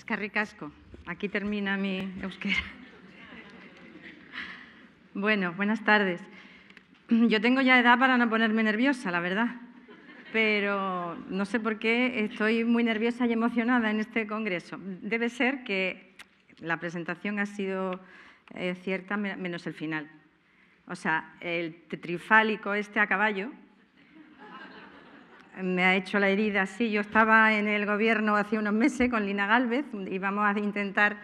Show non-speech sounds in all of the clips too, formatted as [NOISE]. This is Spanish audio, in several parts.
Escarricasco. Aquí termina mi euskera. Bueno, buenas tardes. Yo tengo ya edad para no ponerme nerviosa, la verdad. Pero no sé por qué estoy muy nerviosa y emocionada en este congreso. Debe ser que la presentación ha sido eh, cierta menos el final. O sea, el tetrifálico este a caballo, me ha hecho la herida. Sí, yo estaba en el gobierno hace unos meses con Lina Galvez y vamos a intentar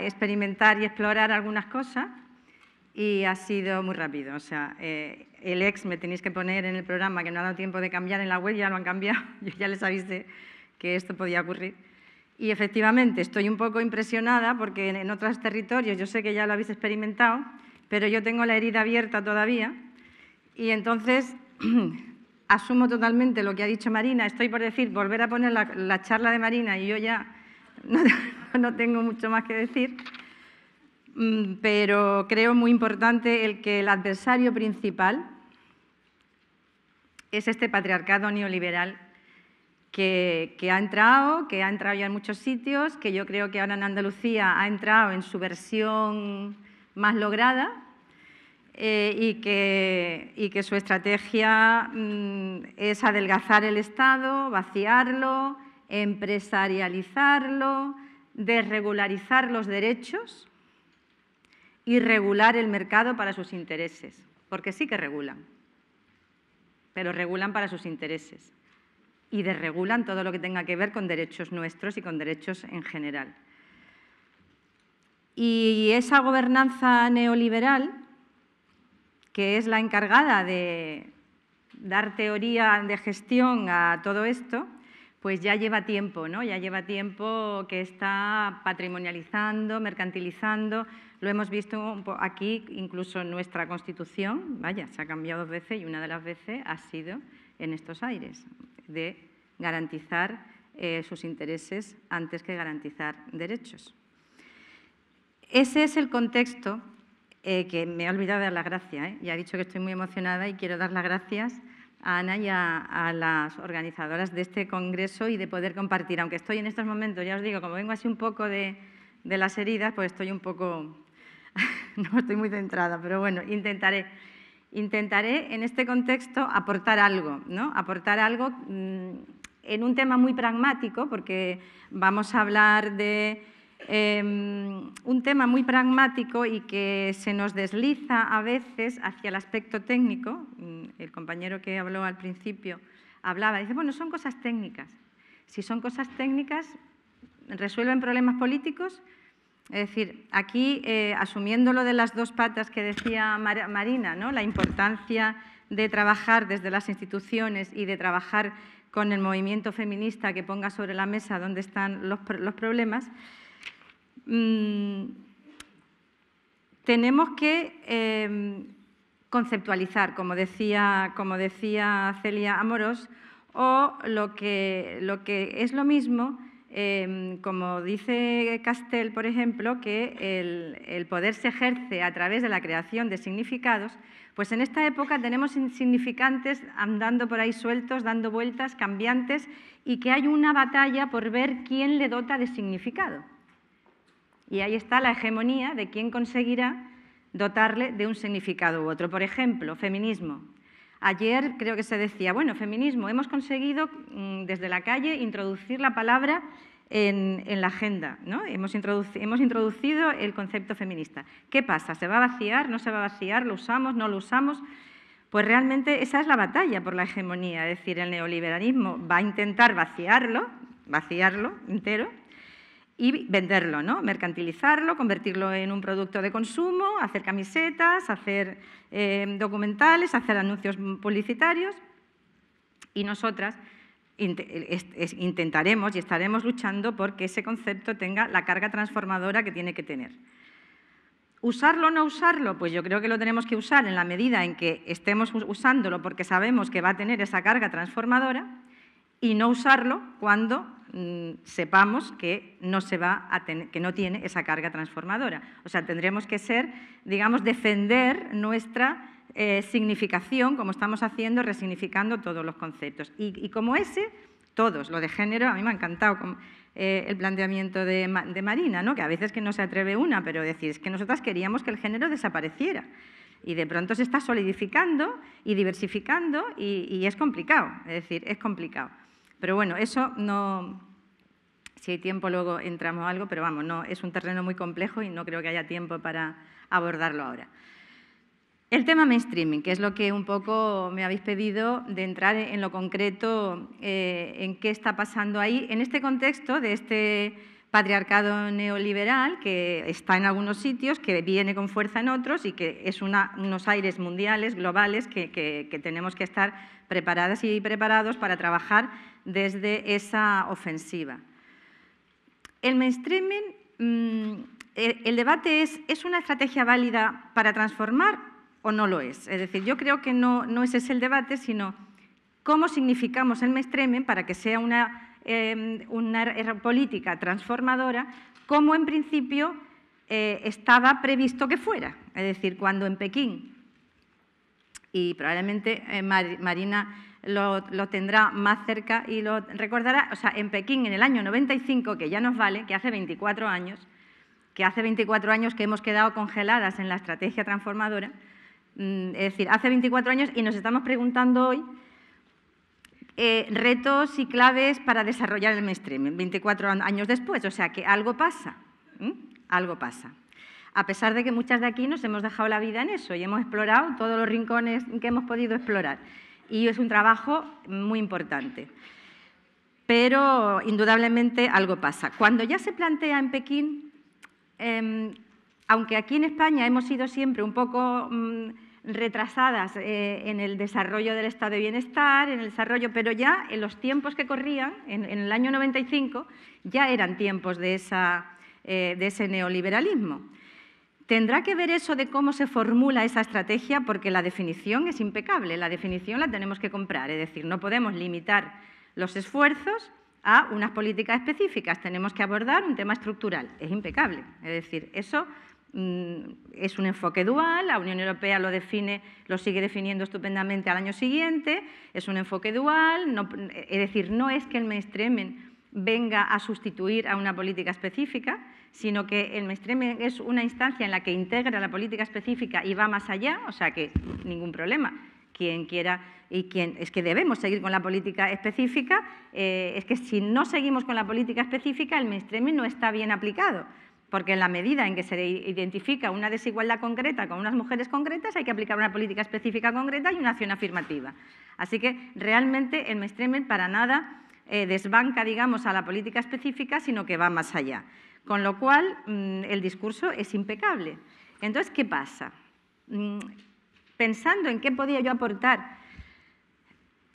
experimentar y explorar algunas cosas y ha sido muy rápido. O sea, eh, el ex me tenéis que poner en el programa que no ha dado tiempo de cambiar en la web, ya lo han cambiado, [LAUGHS] yo ya les avisé que esto podía ocurrir. Y efectivamente estoy un poco impresionada porque en, en otros territorios yo sé que ya lo habéis experimentado, pero yo tengo la herida abierta todavía y entonces [CLEARS THROAT] asumo totalmente lo que ha dicho Marina. Estoy por decir, volver a poner la, charla de Marina y yo ya no, [LAUGHS] tengo mucho más que decir. Mm, pero creo muy importante el que el adversario principal es este patriarcado neoliberal que, que ha entrado, que ha entrado ya en muchos sitios, que yo creo que ahora en Andalucía ha entrado en su versión más lograda, eh, y, que, su estrategia mm, es adelgazar el Estado, vaciarlo, empresarializarlo, desregularizar los derechos y regular el mercado para sus intereses, porque sí que regulan, pero regulan para sus intereses y desregulan todo lo que tenga que ver con derechos nuestros y con derechos en general. Y esa gobernanza neoliberal que es la encargada de dar teoría de gestión a todo esto, pues ya lleva tiempo, ¿no? Ya lleva tiempo que está patrimonializando, mercantilizando. Lo hemos visto aquí, incluso en nuestra Constitución, vaya, se ha cambiado dos veces y una de las veces ha sido en estos aires, de garantizar eh, sus intereses antes que garantizar derechos. Ese es el contexto eh, que me he olvidado de dar las gracias. ¿eh? Ya he dicho que estoy muy emocionada y quiero dar las gracias a Ana y a, las organizadoras de este congreso y de poder compartir. Aunque estoy en estos momentos, ya os digo, como vengo así un poco de, las heridas, pues estoy un poco... [LAUGHS] no estoy muy centrada, pero bueno, intentaré. Intentaré en este contexto aportar algo, ¿no? Aportar algo mm, en un tema muy pragmático, porque vamos a hablar de Em, un tema muy pragmático y que se nos desliza a veces hacia el aspecto técnico. Mm, el compañero que habló al principio hablaba, dice, bueno, son cosas técnicas. Si son cosas técnicas, resuelven problemas políticos. Es decir, aquí, eh, asumiendo lo de las dos patas que decía Marina, ¿no? la importancia de trabajar desde las instituciones y de trabajar con el movimiento feminista que ponga sobre la mesa dónde están los, los problemas, Mm, tenemos que em, conceptualizar, como decía, Celia Amorós, o lo que, es lo mismo, em, como dice Castell, por ejemplo, que el, poder se ejerce a través de la creación de significados, pues en esta época tenemos insignificantes andando por ahí sueltos, dando vueltas, cambiantes, y que hay una batalla por ver quién le dota de significado. Y ahí está la hegemonía de quién conseguirá dotarle de un significado u otro. Por ejemplo, feminismo. Ayer creo que se decía, bueno, feminismo, hemos conseguido mm, desde la calle introducir la palabra en, la agenda, ¿no? Hemos, hemos introducido el concepto feminista. ¿Qué pasa? ¿Se va a vaciar? ¿No se va a vaciar? ¿Lo usamos? ¿No lo usamos? Pues realmente esa es la batalla por la hegemonía, es decir, el neoliberalismo va a intentar vaciarlo, vaciarlo entero, y venderlo, ¿no? mercantilizarlo, convertirlo en un producto de consumo, hacer camisetas, hacer eh, documentales, hacer anuncios publicitarios. Y nosotras intentaremos y estaremos luchando por que ese concepto tenga la carga transformadora que tiene que tener. ¿Usarlo o no usarlo? Pues yo creo que lo tenemos que usar en la medida en que estemos usándolo porque sabemos que va a tener esa carga transformadora y no usarlo cuando Mm, sepamos que no, se va a que no tiene esa carga transformadora. O sea, tendremos que ser, digamos, defender nuestra eh, significación, como estamos haciendo, resignificando todos los conceptos. Y, y, como ese, todos, lo de género, a mí me ha encantado con, eh, el planteamiento de, Marina, ¿no? que a veces que no se atreve una, pero decir, es que nosotras queríamos que el género desapareciera. Y de pronto se está solidificando y diversificando y, y es complicado, es decir, es complicado. Pero bueno, eso no, si hay tiempo luego entramos a algo, pero vamos, no, es un terreno muy complejo y no creo que haya tiempo para abordarlo ahora. El tema mainstreaming, que es lo que un poco me habéis pedido de entrar en lo concreto, eh, en qué está pasando ahí, en este contexto de este patriarcado neoliberal que está en algunos sitios, que viene con fuerza en otros y que es unos aires mundiales, globales, que, tenemos que estar preparadas y preparados para trabajar desde esa ofensiva. El mainstreaming, mm, e, el debate es, ¿es una estrategia válida para transformar o no lo es? Es decir, yo creo que no, no ese es el debate, sino cómo significamos el mainstreaming para que sea una Em, una política transformadora como en principio eh, estaba previsto que fuera. Es decir, cuando en Pekín, y probablemente eh, Marina lo, lo, tendrá más cerca y lo recordará, o sea, en Pekín en el año 95, que ya nos vale, que hace 24 años, que hace 24 años que hemos quedado congeladas en la estrategia transformadora, mm, es decir, hace 24 años y nos estamos preguntando hoy eh, retos y claves para desarrollar el mainstream 24 años después. O sea que algo pasa, algo pasa. A pesar de que muchas de aquí nos hemos dejado la vida en eso y hemos explorado todos los rincones que hemos podido explorar. Y es un trabajo muy importante. Pero indudablemente algo pasa. Cuando ya se plantea en Pekín, em, aunque aquí en España hemos sido siempre un poco mm, retrasadas eh, en el desarrollo del estado de bienestar, en el desarrollo, pero ya en los tiempos que corrían, en, el año 95, ya eran tiempos de, eh, de ese neoliberalismo. ¿Tendrá que ver eso de cómo se formula esa estrategia? Porque la definición es impecable, la definición la tenemos que comprar, es decir, no podemos limitar los esfuerzos a unas políticas específicas, tenemos que abordar un tema estructural, es impecable, es decir, eso Mm, es un enfoque dual, la Unión Europea lo define, lo sigue definiendo estupendamente al año siguiente, es un enfoque dual, es decir, no es que el mainstreaming venga a sustituir a una política específica, sino que el mainstreaming es una instancia en la que integra la política específica y va más allá, o sea que ningún problema. Quien quiera y quien es que debemos seguir con la política específica, eh, es que si no seguimos con la política específica, el mainstreaming no está bien aplicado. Porque en la medida en que se identifica una desigualdad concreta con unas mujeres concretas, hay que aplicar una política específica concreta y una acción afirmativa. Así que realmente el mainstreaming para nada eh, desbanca, digamos, a la política específica, sino que va más allá. Con lo cual, mm, el discurso es impecable. Entonces, ¿qué pasa? Mm, pensando en qué podía yo aportar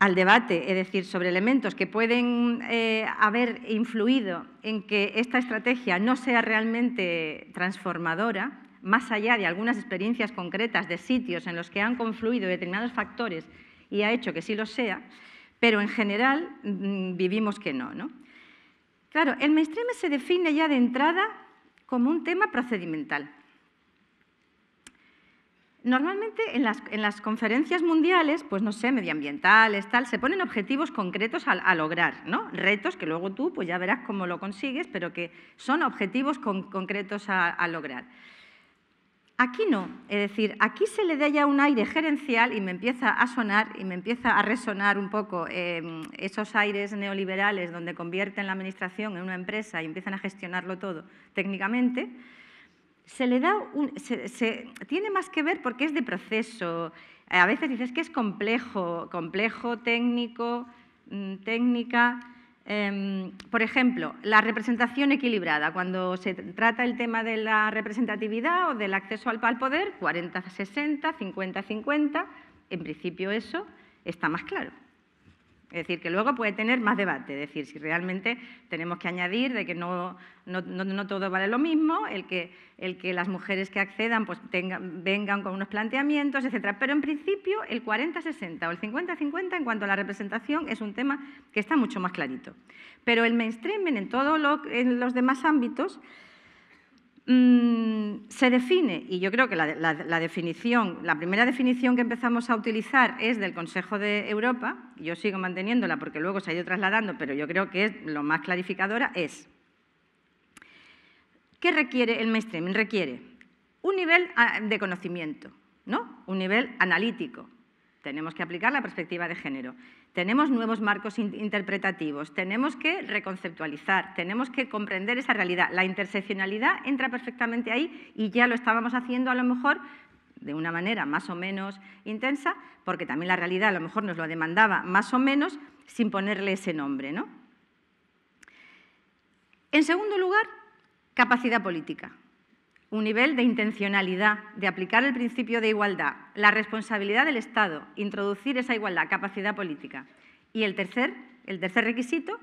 al debate, es decir, sobre elementos que pueden eh, haber influido en que esta estrategia no sea realmente transformadora, más allá de algunas experiencias concretas de sitios en los que han confluido determinados factores y ha hecho que sí lo sea, pero en general mm, vivimos que no, no. Claro, el mainstream se define ya de entrada como un tema procedimental, Normalmente en las, conferencias mundiales, pues no sé, medioambientales, tal, se ponen objetivos concretos a, lograr, ¿no? Retos que luego tú pues ya verás cómo lo consigues, pero que son objetivos concretos a, lograr. Aquí no, es decir, aquí se le da ya un aire gerencial y me empieza a sonar y me empieza a resonar un poco em, esos aires neoliberales donde convierten la administración en una empresa y empiezan a gestionarlo todo técnicamente se le da un, se, tiene más que ver porque es de proceso. A veces dices que es complejo, complejo, técnico, mm, técnica. Em, por ejemplo, la representación equilibrada. Cuando se trata el tema de la representatividad o del acceso al, al poder, 40-60, 50-50, en principio eso está más claro. Es decir, que luego puede tener más debate, es decir, si realmente tenemos que añadir de que no, todo vale lo mismo, el que, el que las mujeres que accedan pues tengan, vengan con unos planteamientos, etcétera. Pero en principio el 40-60 o el 50-50 en cuanto a la representación es un tema que está mucho más clarito. Pero el mainstreaming en todos los demás ámbitos Mm, se define, y yo creo que la, definición, la primera definición que empezamos a utilizar es del Consejo de Europa, yo sigo manteniéndola porque luego se ha ido trasladando, pero yo creo que es lo más clarificadora, es ¿qué requiere el mainstreaming? Requiere un nivel ah, de conocimiento, ¿no? un nivel analítico. Tenemos que aplicar la perspectiva de género. Tenemos nuevos marcos interpretativos, tenemos que reconceptualizar, tenemos que comprender esa realidad. La interseccionalidad entra perfectamente ahí y ya lo estábamos haciendo a lo mejor de una manera más o menos intensa, porque también la realidad a lo mejor nos lo demandaba más o menos sin ponerle ese nombre. En segundo lugar, capacidad política un nivel de intencionalidad, de aplicar el principio de igualdad, la responsabilidad del Estado, introducir esa igualdad, capacidad política. Y el tercer, el tercer requisito,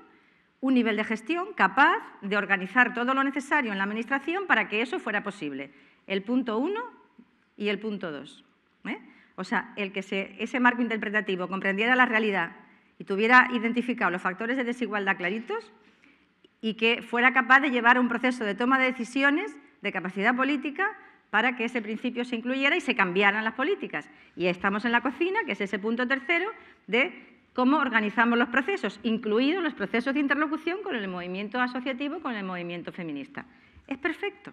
un nivel de gestión capaz de organizar todo lo necesario en la Administración para que eso fuera posible. El punto uno y el punto dos. ¿eh? O sea, el que ese marco interpretativo comprendiera la realidad y tuviera identificado los factores de desigualdad claritos y que fuera capaz de llevar un proceso de toma de decisiones de capacidad política para que ese principio se incluyera y se cambiaran las políticas. Y estamos en la cocina, que es ese punto tercero, de cómo organizamos los procesos, incluidos los procesos de interlocución con el movimiento asociativo, con el movimiento feminista. Es perfecto,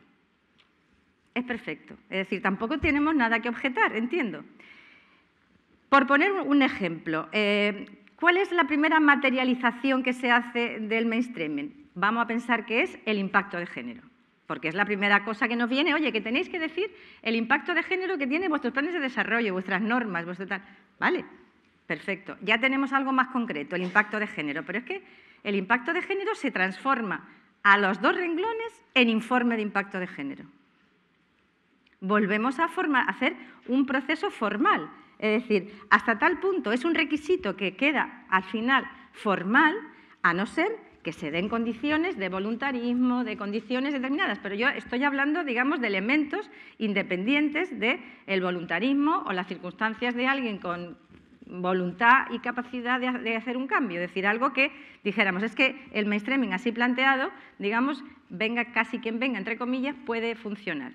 es perfecto. Es decir, tampoco tenemos nada que objetar, entiendo. Por poner un ejemplo, eh, ¿cuál es la primera materialización que se hace del mainstreaming? Vamos a pensar que es el impacto de género porque es la primera cosa que nos viene, oye, que tenéis que decir el impacto de género que tienen vuestros planes de desarrollo, vuestras normas, vuestro tal. Vale, perfecto. Ya tenemos algo más concreto, el impacto de género, pero es que el impacto de género se transforma a los dos renglones en informe de impacto de género. Volvemos a, a hacer un proceso formal, es decir, hasta tal punto es un requisito que queda al final formal, a no ser que se den condiciones de voluntarismo, de condiciones determinadas, pero yo estoy hablando, digamos, de elementos independientes del el voluntarismo o las circunstancias de alguien con voluntad y capacidad de, hacer un cambio, es decir, algo que dijéramos, es que el mainstreaming así planteado, digamos, venga casi quien venga, entre comillas, puede funcionar.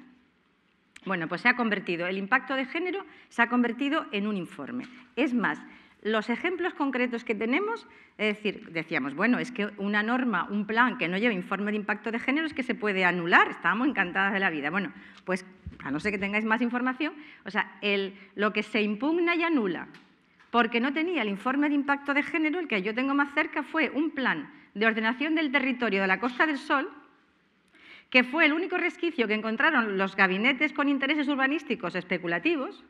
Bueno, pues se ha convertido, el impacto de género se ha convertido en un informe. Es más, los ejemplos concretos que tenemos, es decir, decíamos, bueno, es que una norma, un plan que no lleva informe de impacto de género es que se puede anular, estábamos encantadas de la vida. Bueno, pues a no ser que tengáis más información, o sea, el, lo que se impugna y anula, porque no tenía el informe de impacto de género, el que yo tengo más cerca fue un plan de ordenación del territorio de la Costa del Sol, que fue el único resquicio que encontraron los gabinetes con intereses urbanísticos especulativos,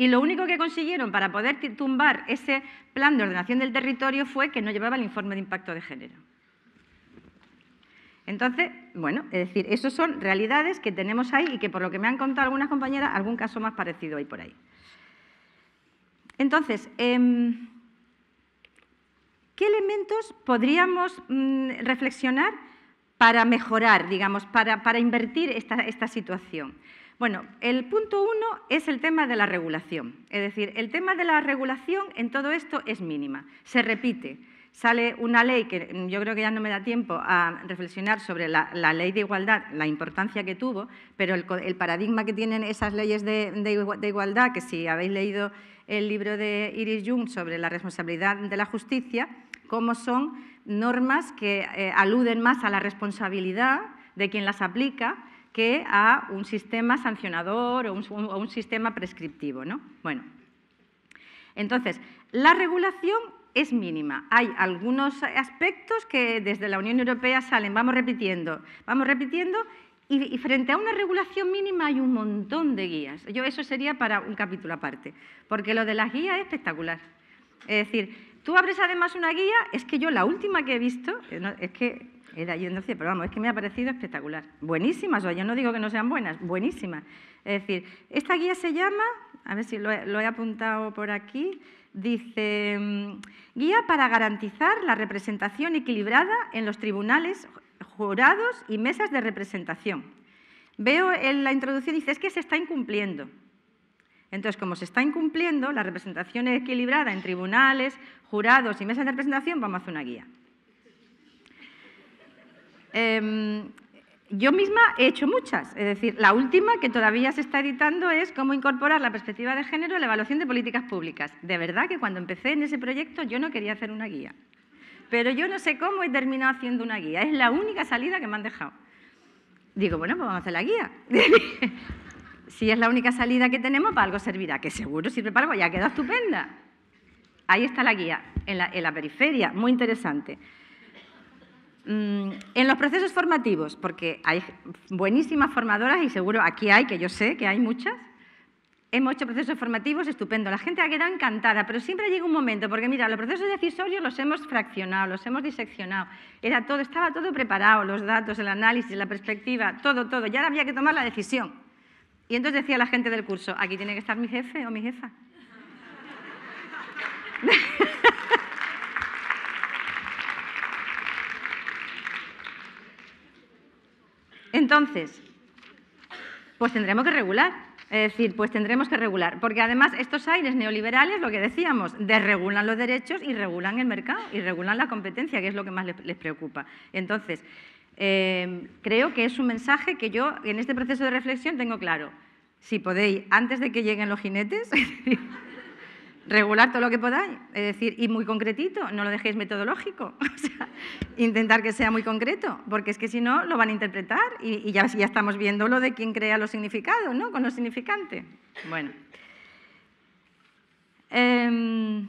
y lo único que consiguieron para poder tumbar ese plan de ordenación del territorio fue que no llevaba el informe de impacto de género. Entonces, bueno, es decir, esas son realidades que tenemos ahí y que por lo que me han contado algunas compañeras, algún caso más parecido hay por ahí. Entonces, em, ¿qué elementos podríamos mm, reflexionar para mejorar, digamos, para, invertir esta situación? Bueno, el punto uno es el tema de la regulación. Es decir, el tema de la regulación en todo esto es mínima. Se repite. Sale una ley que yo creo que ya no me da tiempo a reflexionar sobre la, ley de igualdad, la importancia que tuvo, pero el, paradigma que tienen esas leyes de, igualdad, que si habéis leído el libro de Iris Jung sobre la responsabilidad de la justicia, cómo son normas que eh, aluden más a la responsabilidad de quien las aplica que a un sistema sancionador o un, sistema prescriptivo. ¿no? Bueno, entonces, la regulación es mínima. Hay algunos aspectos que desde la Unión Europea salen, vamos repitiendo, vamos repitiendo, y, y frente a una regulación mínima hay un montón de guías. Yo eso sería para un capítulo aparte, porque lo de las guías es espectacular. Es decir, tú abres además una guía, es que yo la última que he visto, es que era yo pero vamos, es que me ha parecido espectacular. Buenísimas, o yo no digo que no sean buenas, buenísimas. Es decir, esta guía se llama, a ver si lo he apuntado por aquí, dice, mm, guía para garantizar la representación equilibrada en los tribunales, jurados y mesas de representación. Veo en la introducción, dice, es que se está incumpliendo. Entonces, como se está incumpliendo la representación equilibrada en tribunales, jurados y mesas de representación, vamos a hacer una guía. Em, yo misma he hecho muchas, es decir, la última que todavía se está editando es cómo incorporar la perspectiva de género a la evaluación de políticas públicas. De verdad que cuando empecé en ese proyecto yo no quería hacer una guía, pero yo no sé cómo he terminado haciendo una guía, es la única salida que me han dejado. Digo, bueno, pues vamos a hacer la guía. [LAUGHS] si es la única salida que tenemos, para algo servirá, que seguro sirve para algo, ya queda estupenda. Ahí está la guía, en la periferia, muy interesante. Mm, en los procesos formativos, porque hay buenísimas formadoras y seguro aquí hay, que yo sé que hay muchas, hemos hecho procesos formativos estupendo. La gente ha quedado encantada, pero siempre llega un momento, porque mira, los procesos decisorios los hemos fraccionado, los hemos diseccionado. Era todo, estaba todo preparado, los datos, el análisis, la perspectiva, todo, todo. Y ahora había que tomar la decisión. Y entonces decía la gente del curso, aquí tiene que estar mi jefe o mi jefa. [LAUGHS] Entonces, pues tendremos que regular. Es decir, pues tendremos que regular, porque además estos aires neoliberales, lo que decíamos, desregulan los derechos y regulan el mercado y regulan la competencia, que es lo que más les, preocupa. Entonces, em, creo que es un mensaje que yo en este proceso de reflexión tengo claro. Si podéis, antes de que lleguen los jinetes, [LAUGHS] regular todo lo que podáis, es decir, y muy concretito, no lo dejéis metodológico, [LAUGHS] o sea, intentar que sea muy concreto, porque es que si no lo van a interpretar y, ya, ya estamos viendo lo de quién crea los significados, ¿no? Con lo significante. Bueno. Em,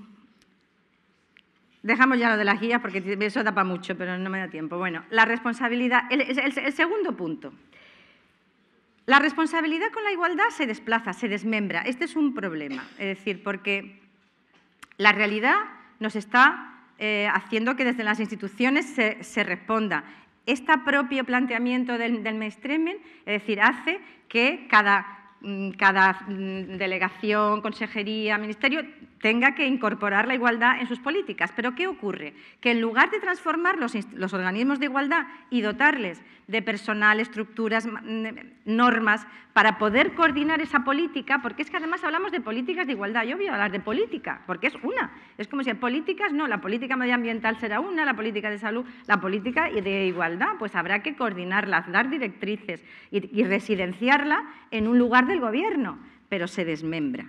dejamos ya lo de las guías porque eso tapa mucho, pero no me da tiempo. Bueno, la responsabilidad, el segundo punto. La responsabilidad con la igualdad se desplaza, se desmembra. Este es un problema, es decir, porque la realidad nos está eh, haciendo que desde las instituciones se, responda. Este propio planteamiento del, mainstreaming, es decir, hace que cada mm, mm, delegación, consejería, ministerio tenga que incorporar la igualdad en sus políticas. Pero ¿qué ocurre? Que en lugar de transformar los, organismos de igualdad y dotarles de personal, estructuras, normas, para poder coordinar esa política, porque es que además hablamos de políticas de igualdad, yo voy a hablar de política, porque es una. Es como si políticas, no, la política medioambiental será una, la política de salud, la política de igualdad, pues habrá que coordinarlas, dar directrices y residenciarla en un lugar del gobierno, pero se desmembra.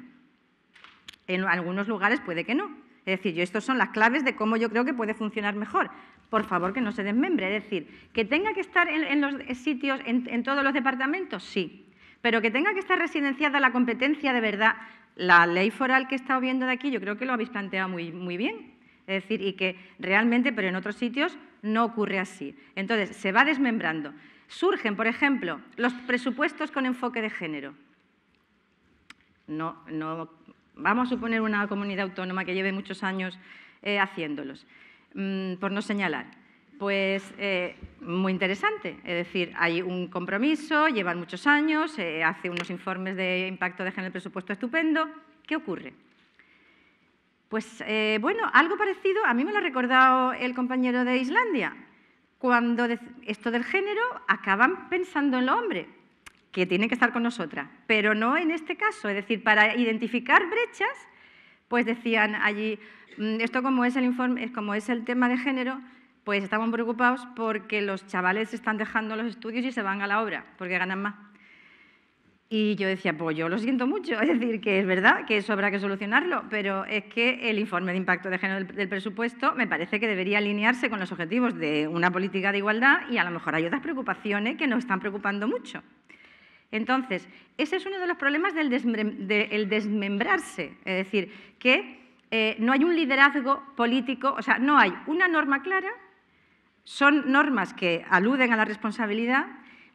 En algunos lugares puede que no. Es decir, yo estas son las claves de cómo yo creo que puede funcionar mejor. Por favor, que no se desmembre. Es decir, que tenga que estar en, los sitios, en, todos los departamentos, sí. Pero que tenga que estar residenciada la competencia de verdad. La ley foral que he estado viendo de aquí, yo creo que lo habéis planteado muy, muy bien. Es decir, y que realmente, pero en otros sitios no ocurre así. Entonces, se va desmembrando. Surgen, por ejemplo, los presupuestos con enfoque de género. No, no vamos a suponer una comunidad autónoma que lleve muchos años eh, haciéndolos, mm, por no señalar. Pues eh, muy interesante, es decir, hay un compromiso, llevan muchos años, hace unos informes de impacto de género el presupuesto estupendo. ¿Qué ocurre? Pues eh, bueno, algo parecido, a mí me lo ha recordado el compañero de Islandia, cuando esto del género acaban pensando en lo hombre, que tiene que estar con nosotras, pero no en este caso. Es decir, para identificar brechas, pues decían allí, mm, esto como es el, informe, como es el tema de género, pues estaban preocupados porque los chavales están dejando los estudios y se van a la obra, porque ganan más. Y yo decía, pues yo lo siento mucho, [LAUGHS] es decir, que es verdad que eso habrá que solucionarlo, pero es que el informe de impacto de género del, presupuesto me parece que debería alinearse con los objetivos de una política de igualdad y a lo mejor hay otras preocupaciones que nos están preocupando mucho. Entonces, ese es uno de los problemas del desmembrarse, es decir, que eh, no hay un liderazgo político, o sea, no hay una norma clara, son normas que aluden a la responsabilidad,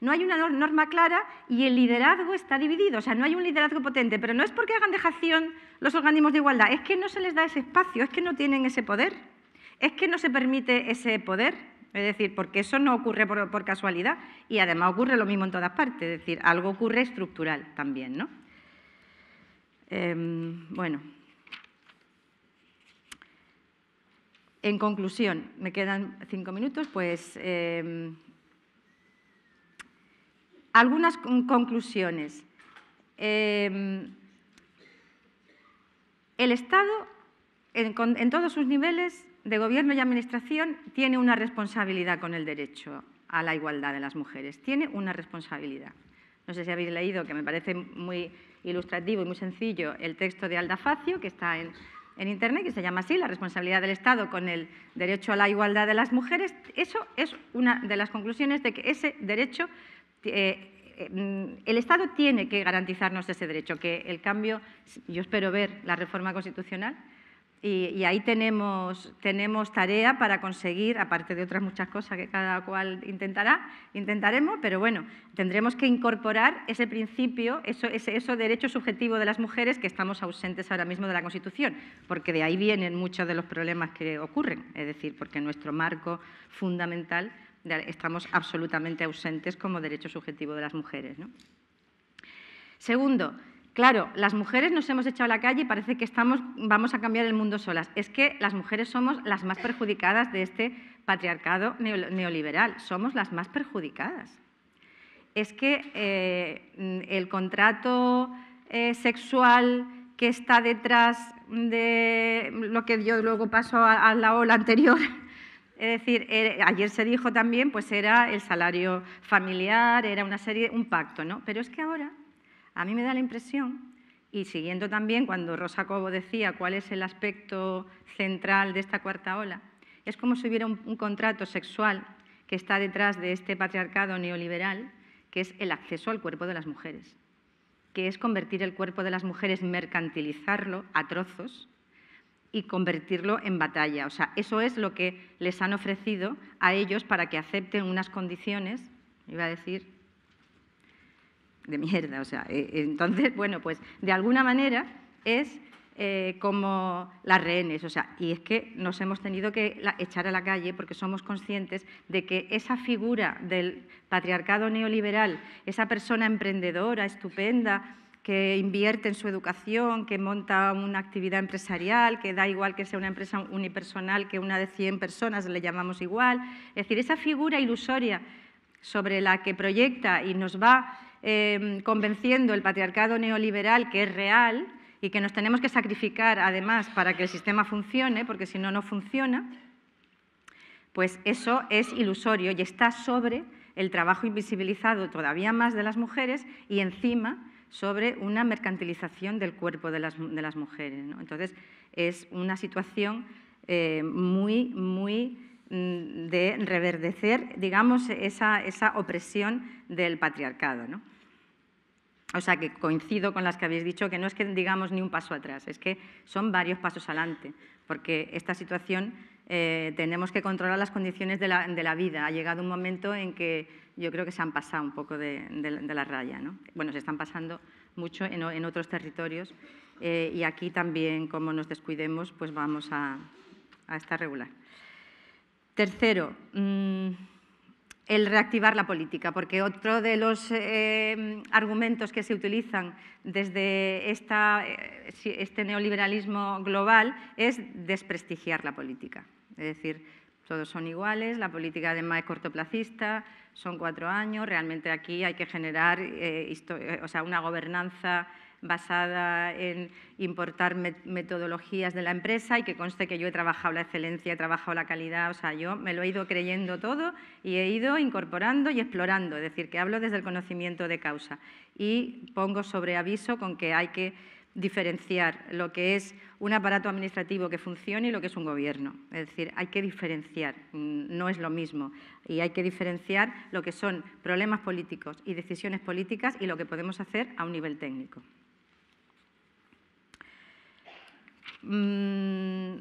no hay una norma clara y el liderazgo está dividido, o sea, no hay un liderazgo potente, pero no es porque hagan dejación los organismos de igualdad, es que no se les da ese espacio, es que no tienen ese poder, es que no se permite ese poder. Es decir, porque eso no ocurre por, casualidad y además ocurre lo mismo en todas partes, es decir, algo ocurre estructural también, ¿no? Em, bueno. En conclusión, me quedan cinco minutos, pues em, algunas conclusiones. Em, el Estado, en, en todos sus niveles, de Gobierno y Administración tiene una responsabilidad con el derecho a la igualdad de las mujeres. Tiene una responsabilidad. No sé si habéis leído, que me parece muy ilustrativo y muy sencillo, el texto de Alda Facio, que está en, Internet, que se llama así, La responsabilidad del Estado con el derecho a la igualdad de las mujeres. Eso es una de las conclusiones de que ese derecho, eh, eh, el Estado tiene que garantizarnos ese derecho, que el cambio, yo espero ver la reforma constitucional, y, ahí tenemos, tenemos tarea para conseguir, aparte de otras muchas cosas que cada cual intentará, intentaremos, pero bueno, tendremos que incorporar ese principio, eso, ese eso derecho subjetivo de las mujeres que estamos ausentes ahora mismo de la Constitución, porque de ahí vienen muchos de los problemas que ocurren, es decir, porque nuestro marco fundamental estamos absolutamente ausentes como derecho subjetivo de las mujeres. Segundo, Claro, las mujeres nos hemos echado a la calle y parece que estamos, vamos a cambiar el mundo solas. Es que las mujeres somos las más perjudicadas de este patriarcado neoliberal, somos las más perjudicadas. Es que eh, el contrato eh, sexual que está detrás de lo que yo luego paso a, la ola anterior, [LAUGHS] es decir, eh, ayer se dijo también, pues era el salario familiar, era una serie, un pacto, ¿no? Pero es que ahora a mí me da la impresión, y siguiendo también cuando Rosa Cobo decía cuál es el aspecto central de esta cuarta ola, es como si hubiera un, contrato sexual que está detrás de este patriarcado neoliberal, que es el acceso al cuerpo de las mujeres, que es convertir el cuerpo de las mujeres, mercantilizarlo a trozos, y convertirlo en batalla. O sea, eso es lo que les han ofrecido a ellos para que acepten unas condiciones, iba a decir, de mierda. O sea, eh, entonces, [LAUGHS] bueno, pues de alguna manera es eh, como las rehenes. O sea, y es que nos hemos tenido que echar a la calle porque somos conscientes de que esa figura del patriarcado neoliberal, esa persona emprendedora, estupenda, que invierte en su educación, que monta una actividad empresarial, que da igual que sea una empresa unipersonal que una de 100 personas, le llamamos igual. Es decir, esa figura ilusoria sobre la que proyecta y nos va Em, convenciendo el patriarcado neoliberal que es real y que nos tenemos que sacrificar además para que el sistema funcione, porque si no, no funciona, pues eso es ilusorio y está sobre el trabajo invisibilizado todavía más de las mujeres y encima sobre una mercantilización del cuerpo de las, mujeres. Entonces, es una situación eh, muy, muy mm, de reverdecer, digamos, esa, esa opresión del patriarcado. O sea, que coincido con las que habéis dicho, que no es que digamos ni un paso atrás, es que son varios pasos adelante, porque esta situación eh, tenemos que controlar las condiciones de la, vida. Ha llegado un momento en que yo creo que se han pasado un poco de, la raya. ¿no? Bueno, se están pasando mucho en, otros territorios eh, y aquí también, como nos descuidemos, pues vamos a, estar regular. Tercero, mm, el reactivar la política, porque otro de los eh, argumentos que se utilizan desde eh, este neoliberalismo global es desprestigiar la política. Es decir, todos son iguales, la política además es cortoplacista, son cuatro años, realmente aquí hay que generar eh, o sea, una gobernanza basada en importar metodologías de la empresa y que conste que yo he trabajado la excelencia, he trabajado la calidad, o sea, yo me lo he ido creyendo todo y he ido incorporando y explorando, es decir, que hablo desde el conocimiento de causa y pongo sobre aviso con que hay que diferenciar lo que es un aparato administrativo que funcione y lo que es un gobierno. Es decir, hay que diferenciar, no es lo mismo. Y hay que diferenciar lo que son problemas políticos y decisiones políticas y lo que podemos hacer a un nivel técnico. Mm,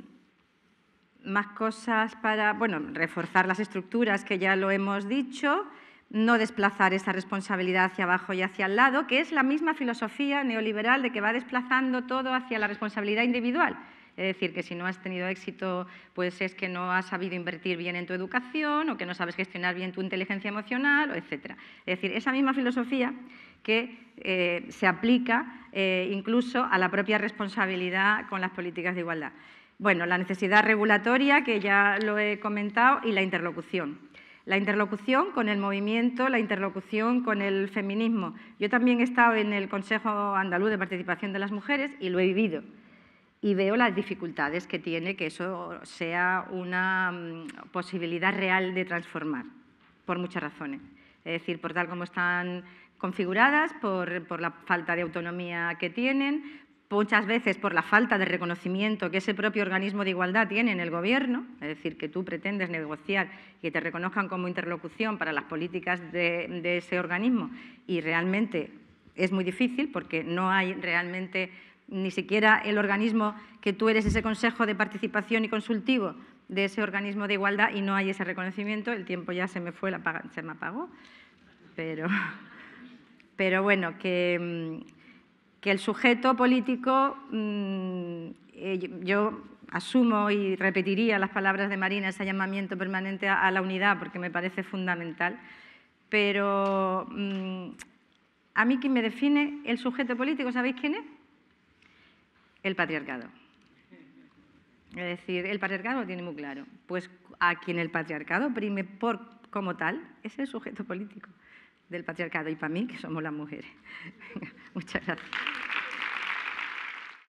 más cosas para, bueno, reforzar las estructuras, que ya lo hemos dicho, no desplazar esa responsabilidad hacia abajo y hacia el lado, que es la misma filosofía neoliberal de que va desplazando todo hacia la responsabilidad individual. Es decir, que si no has tenido éxito, pues es que no has sabido invertir bien en tu educación o que no sabes gestionar bien tu inteligencia emocional, etc. Es decir, esa misma filosofía que eh, se aplica eh, incluso a la propia responsabilidad con las políticas de igualdad. Bueno, la necesidad regulatoria, que ya lo he comentado, y la interlocución la interlocución con el movimiento, la interlocución con el feminismo. Yo también he estado en el Consejo Andaluz de Participación de las Mujeres y lo he vivido y veo las dificultades que tiene que eso sea una mm, posibilidad real de transformar, por muchas razones. Es decir, por tal como están configuradas, por, la falta de autonomía que tienen, muchas veces por la falta de reconocimiento que ese propio organismo de igualdad tiene en el Gobierno, es decir, que tú pretendes negociar y que te reconozcan como interlocución para las políticas de, de ese organismo y realmente es muy difícil porque no hay realmente ni siquiera el organismo que tú eres ese consejo de participación y consultivo de ese organismo de igualdad y no hay ese reconocimiento, el tiempo ya se me fue, la se me apagó, pero, pero bueno, que, mm, el sujeto político, mm, eh, yo asumo y repetiría las palabras de Marina, ese llamamiento permanente a, la unidad, porque me parece fundamental, pero mm, a mí quien me define el sujeto político, ¿sabéis quién es? el patriarcado. Es decir, el patriarcado lo tiene muy claro. Pues a quien el patriarcado prime por, como tal es el sujeto político del patriarcado y para mí que somos las mujeres. [LAUGHS] muchas gracias.